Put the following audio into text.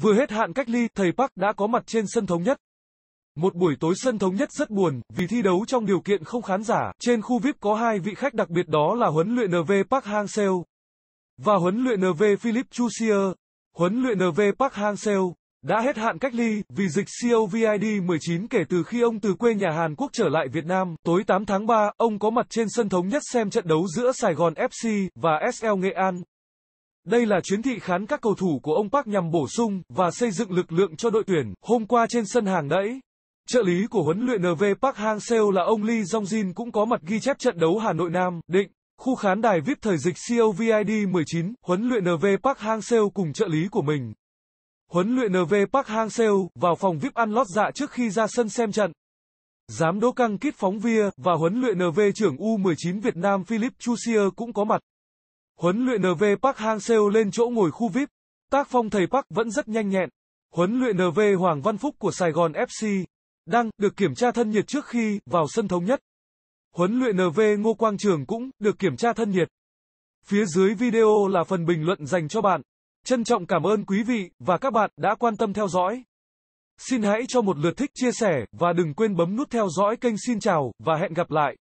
Vừa hết hạn cách ly, thầy Park đã có mặt trên sân thống nhất. Một buổi tối sân thống nhất rất buồn, vì thi đấu trong điều kiện không khán giả. Trên khu VIP có hai vị khách đặc biệt đó là huấn luyện NV Park Hang-seo và huấn luyện NV Philip Chusier. Huấn luyện NV Park Hang-seo đã hết hạn cách ly vì dịch COVID-19 kể từ khi ông từ quê nhà Hàn Quốc trở lại Việt Nam. Tối 8 tháng 3, ông có mặt trên sân thống nhất xem trận đấu giữa Sài Gòn FC và SL Nghệ An. Đây là chuyến thị khán các cầu thủ của ông Park nhằm bổ sung và xây dựng lực lượng cho đội tuyển. Hôm qua trên sân hàng đẫy, trợ lý của huấn luyện NV Park Hang-seo là ông Lee Jong-jin cũng có mặt ghi chép trận đấu Hà Nội Nam, Định. Khu khán đài VIP thời dịch COVID 19, huấn luyện NV Park Hang-seo cùng trợ lý của mình. Huấn luyện NV Park Hang-seo vào phòng VIP ăn lót dạ trước khi ra sân xem trận. Giám đốc căng kít phóng viên và huấn luyện NV trưởng U19 Việt Nam Philip Chusier cũng có mặt. Huấn luyện NV Park Hang-seo lên chỗ ngồi khu VIP, tác phong thầy Park vẫn rất nhanh nhẹn. Huấn luyện NV Hoàng Văn Phúc của Sài Gòn FC đang được kiểm tra thân nhiệt trước khi vào sân thống nhất. Huấn luyện NV Ngô Quang Trường cũng được kiểm tra thân nhiệt. Phía dưới video là phần bình luận dành cho bạn. Trân trọng cảm ơn quý vị và các bạn đã quan tâm theo dõi. Xin hãy cho một lượt thích chia sẻ và đừng quên bấm nút theo dõi kênh xin chào và hẹn gặp lại.